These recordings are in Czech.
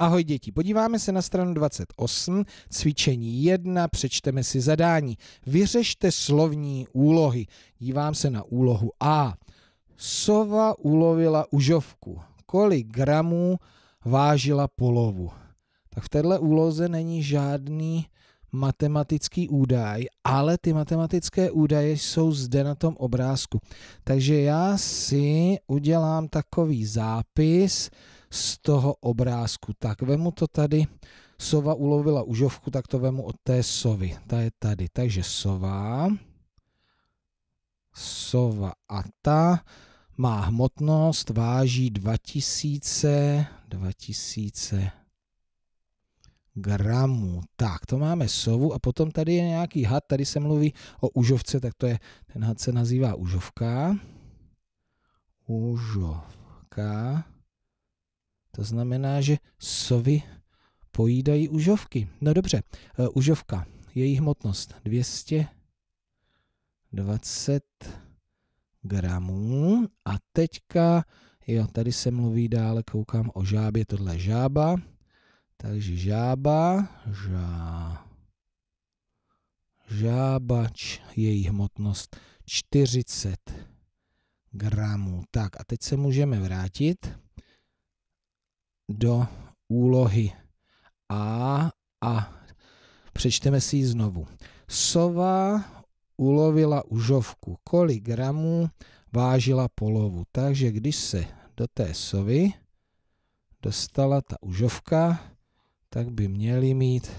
Ahoj děti, podíváme se na stranu 28, cvičení 1, přečteme si zadání. Vyřešte slovní úlohy. Dívám se na úlohu A. Sova ulovila užovku. Kolik gramů vážila polovu? Tak v této úloze není žádný matematický údaj, ale ty matematické údaje jsou zde na tom obrázku. Takže já si udělám takový zápis z toho obrázku. Tak vemu to tady, sova ulovila užovku, tak to vemu od té sovy. Ta je tady, takže sova, sova a ta má hmotnost, váží 2000, 2000 gramů. Tak, to máme sovu a potom tady je nějaký had, tady se mluví o užovce, tak to je, ten had se nazývá užovka. Užovka. To znamená, že sovy pojídají užovky. No dobře, eh, užovka, její hmotnost 220 gramů a teďka, jo, tady se mluví dále, koukám o žábě, tohle je žába, takže žába, žá, žábač její hmotnost 40 gramů. Tak a teď se můžeme vrátit do úlohy A a přečteme si ji znovu. Sova ulovila užovku. Kolik gramů vážila polovu? Takže když se do té sovy dostala ta užovka, tak by měli mít,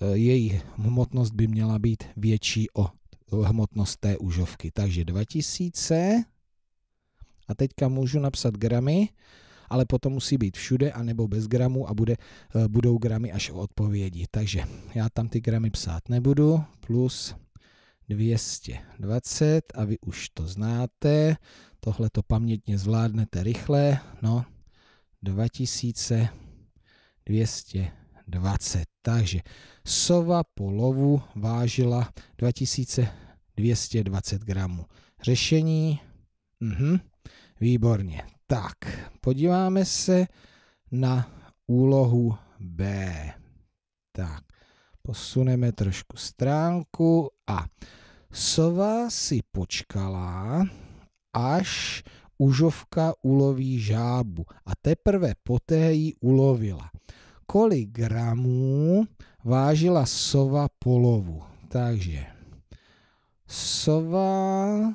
e, její hmotnost by měla být větší o hmotnost té užovky. Takže 2000 a teďka můžu napsat gramy, ale potom musí být všude anebo bez gramů a bude, e, budou gramy až v odpovědi. Takže já tam ty gramy psát nebudu, plus 220 a vy už to znáte, tohle to pamětně zvládnete rychle, no 2000 220. Takže sova po lovu vážila 2220 gramů. Řešení? Mhm, výborně. Tak, podíváme se na úlohu B. Tak, posuneme trošku stránku a sova si počkala, až užovka uloví žábu a teprve poté ji ulovila. Kolik gramů vážila sova polovu? Takže sova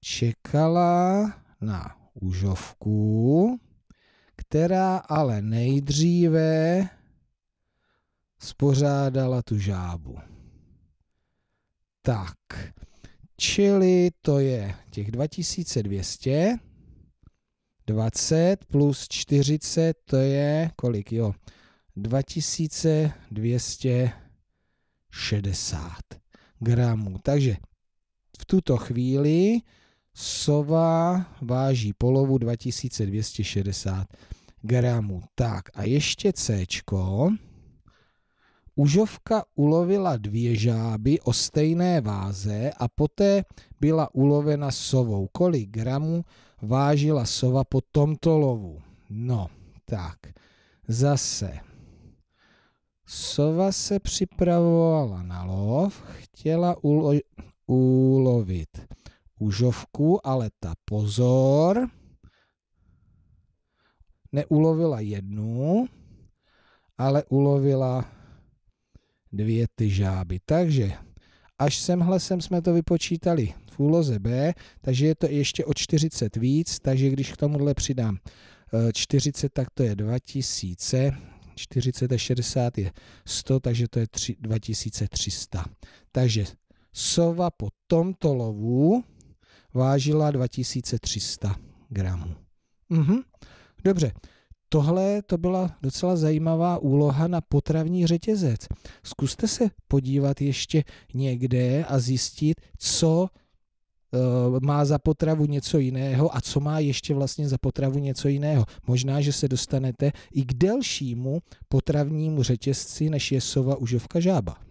čekala na užovku, která ale nejdříve spořádala tu žábu. Tak, Čili to je těch 2200, 20 plus 40, to je kolik, jo, 2260 gramů. Takže v tuto chvíli sova váží polovu 2260 gramů. Tak a ještě Cčko. Užovka ulovila dvě žáby o stejné váze a poté byla ulovena sovou. Kolik gramů vážila sova po tomto lovu? No, tak, zase. Sova se připravovala na lov, chtěla ulo ulovit užovku, ale ta pozor, neulovila jednu, ale ulovila dvě ty žáby. Takže až semhle sem jsme to vypočítali v úloze B, takže je to ještě o 40 víc, takže když k tomuhle přidám 40, eh, tak to je 2000, 40 a 60 je 100, takže to je 3, 2300. Takže sova po tomto lovu vážila 2300 gramů. Mhm. Dobře, Tohle to byla docela zajímavá úloha na potravní řetězec. Zkuste se podívat ještě někde a zjistit, co eh, má za potravu něco jiného a co má ještě vlastně za potravu něco jiného. Možná, že se dostanete i k delšímu potravnímu řetězci, než je sova, užovka, žába.